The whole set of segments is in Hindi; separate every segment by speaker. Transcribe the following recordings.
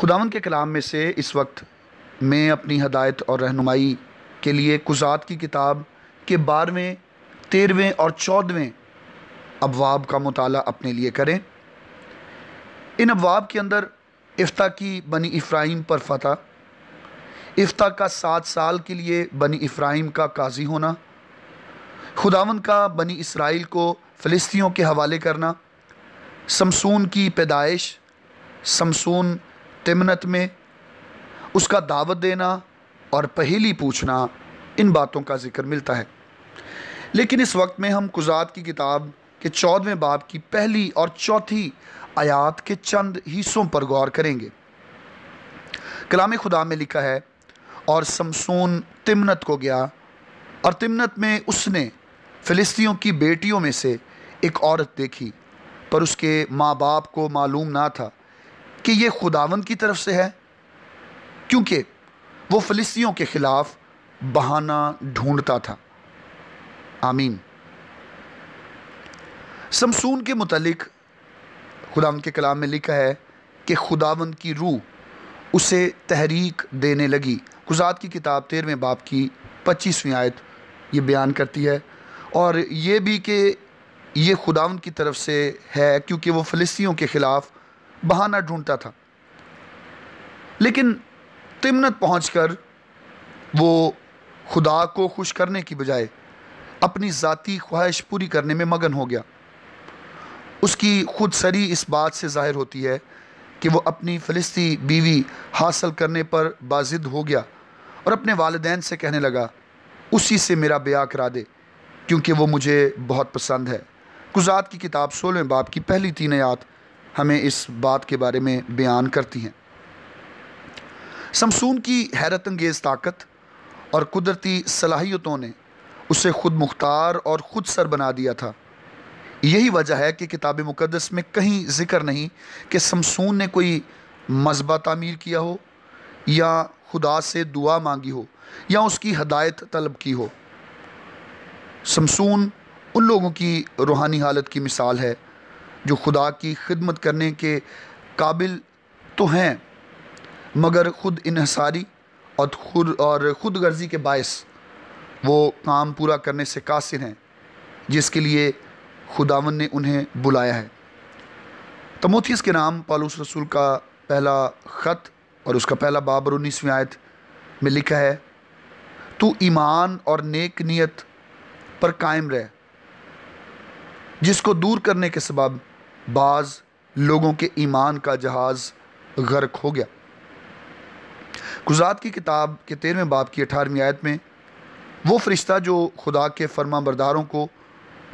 Speaker 1: खुदावन के कलाम में से इस वक्त मैं अपनी हदायत और रहनुमाई के लिए कुजात की किताब के बारहवें तेरहवें और चौदहवें अबवाब का मताल अपने लिए करें इन अबवाब के अंदर इफ्ता की बनी इफ्राहिम पर फतह इफ्ता का सात साल के लिए बनी इफ़्राइम का काजी होना खुदावन का बनी इसराइल को फ़लस्तियों के हवाले करना समसून की पैदाइश समसून तिमनत में उसका दावत देना और पहेली पूछना इन बातों का जिक्र मिलता है लेकिन इस वक्त में हम कुजात की किताब के चौदहवें बाब की पहली और चौथी आयात के चंद हिस्सों पर गौर करेंगे कलाम खुदा में लिखा है और समसून तिमनत को गया और तिमनत में उसने फ़िलिस्तियों की बेटियों में से एक औरत देखी पर उसके माँ बाप को मालूम ना था कि ये खुदावन की तरफ से है क्योंकि वो फ़लिस्तियों के ख़िलाफ़ बहाना ढूंढता था आमीन समसून के मुतलिक खुदावन के कलाम में लिखा है कि खुदावन की रूह उसे तहरीक देने लगी गुजात की किताब तेरहवें बाप की पच्चीसवीं आयत ये बयान करती है और ये भी कि ये खुदावन की तरफ से है क्योंकि वो फलिस्तियों के ख़िलाफ़ बहाना ढूंढता था लेकिन तिमनत पहुंचकर वो खुदा को खुश करने की बजाय अपनी ज़ाती ख्वाहिश पूरी करने में मगन हो गया उसकी खुद सरी इस बात से ज़ाहिर होती है कि वो अपनी फ़लस्ती बीवी हासिल करने पर बाजिद हो गया और अपने वालदेन से कहने लगा उसी से मेरा ब्याह करा दे क्योंकि वो मुझे बहुत पसंद है कुजात की किताब सोलह बाप की पहली तीन आयात हमें इस बात के बारे में बयान करती हैं समसून की हैरत अंगेज़ ताकत और कुदरती सलाहियतों ने उसे खुद मुख्तार और खुद सर बना दिया था यही वजह है कि किताब मुकदस में कहीं ज़िक्र नहीं कि समसून ने कोई मजबा तामीर किया हो या खुदा से दुआ मांगी हो या उसकी हदायत तलब की हो समसून उन लोगों की रूहानी हालत की मिसाल है जो खुदा की खिदमत करने के काबिल तो हैं मगर ख़ुद इन्हसारी और खुद और ख़ुद गर्जी के बायस वो काम पूरा करने से कासिर हैं जिसके लिए खुदावन ने उन्हें बुलाया है तमोथीस के नाम पालूस रसूल का पहला ख़त और उसका पहला बाबर उन्नीसवीं आयत में लिखा है तू ईमान और नेक नियत पर कायम रह जिसको दूर करने के सबब बाज़ लोगों के ईमान का जहाज़ गर्क हो गया गुजात की किताब के तेरहवें बाप की अठारहवीं आयत में वो फरिश्ता जो खुदा के फर्मा बरदारों को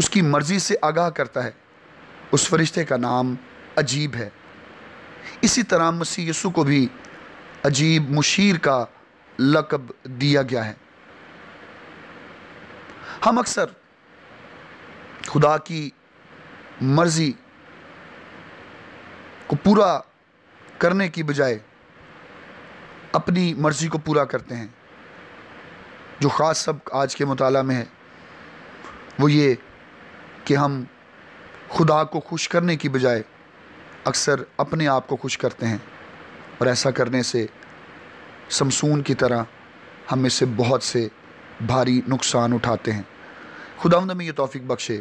Speaker 1: उसकी मर्ज़ी से आगाह करता है उस फरिश्ते का नाम अजीब है इसी तरह मसीह यसु को भी अजीब मुशीर का लकब दिया गया है हम अक्सर खुदा की मर्ज़ी को पूरा करने की बजाय अपनी मर्ज़ी को पूरा करते हैं जो ख़ास सब आज के मताल में है वो ये कि हम खुदा को खुश करने की बजाय अक्सर अपने आप को खुश करते हैं और ऐसा करने से समसून की तरह हम इससे बहुत से भारी नुकसान उठाते हैं खुदा हमें यह तोफ़ी बख्शे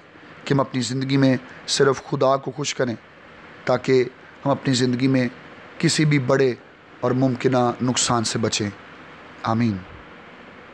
Speaker 1: कि हम अपनी ज़िंदगी में सिर्फ़ खुदा को खुश करें ताकि हम अपनी ज़िंदगी में किसी भी बड़े और मुमकिन नुकसान से बचें आमीन